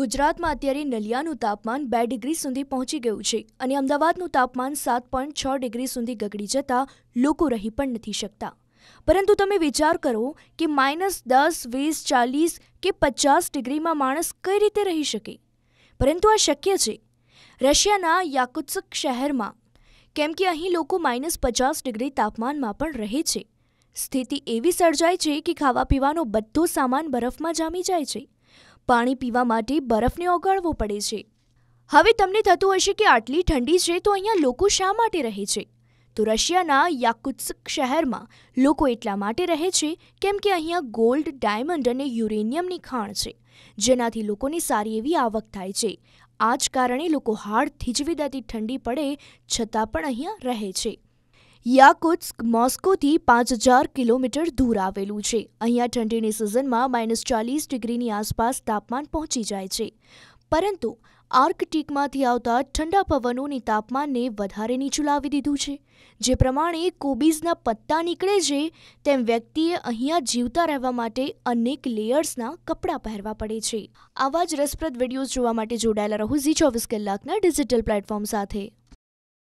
ગુજરાતમાં અત્યારે નલિયાનું તાપમાન બે ડિગ્રી સુધી પહોંચી ગયું છે અને અમદાવાદનું તાપમાન સાત પોઈન્ટ છ ડિગ્રી સુધી ગગડી જતા લોકો રહી પણ નથી શકતા પરંતુ તમે વિચાર કરો કે માઇનસ દસ વીસ ચાલીસ કે પચાસ ડિગ્રીમાં માણસ કઈ રીતે રહી શકે પરંતુ આ શક્ય છે રશિયાના યાકુત્સક શહેરમાં કેમ કે અહીં લોકો માઇનસ પચાસ ડિગ્રી તાપમાનમાં પણ રહે છે સ્થિતિ એવી સર્જાય છે કે ખાવા પીવાનો બધો સામાન બરફમાં જામી જાય છે પાણી પીવા માટે બરફને ઓગાળવો પડે છે હવે તમને થતું હશે કે આટલી ઠંડી છે તો અહીંયા લોકો શા માટે રહે છે તો રશિયાના યાકુત્સક શહેરમાં લોકો એટલા માટે રહે છે કેમ કે અહીંયા ગોલ્ડ ડાયમંડ અને યુરેનિયમની ખાણ છે જેનાથી લોકોની સારી એવી આવક થાય છે આ જ કારણે લોકો હાડ થીજવી દેતી ઠંડી પડે છતાં પણ અહીંયા રહે છે યાકુત્સ્ક મોસ્કોથી પાંચ હજાર કિલોમીટર દૂર આવેલું છે અહીંયા ઠંડીની સિઝનમાં માઇનસ ચાલીસ ડિગ્રીની આસપાસ તાપમાન પહોંચી જાય છે પરંતુ આર્કટિકમાંથી આવતા ઠંડા પવનોની તાપમાનને વધારે નીચું લાવી દીધું છે જે પ્રમાણે કોબીઝના પત્તા નીકળે છે તેમ વ્યક્તિએ અહીંયા જીવતા રહેવા માટે અનેક લેયર્સના કપડાં પહેરવા પડે છે આવા જ રસપ્રદ વિડીયોઝ જોવા માટે જોડાયેલા રહો ઝી ચોવીસ કલાકના ડિજિટલ પ્લેટફોર્મ સાથે